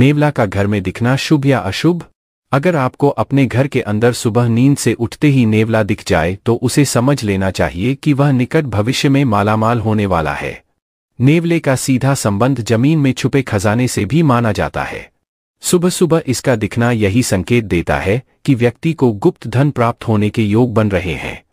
नेवला का घर में दिखना शुभ या अशुभ अगर आपको अपने घर के अंदर सुबह नींद से उठते ही नेवला दिख जाए तो उसे समझ लेना चाहिए कि वह निकट भविष्य में मालामाल होने वाला है नेवले का सीधा संबंध जमीन में छुपे खजाने से भी माना जाता है सुबह सुबह इसका दिखना यही संकेत देता है कि व्यक्ति को गुप्त धन प्राप्त होने के योग बन रहे हैं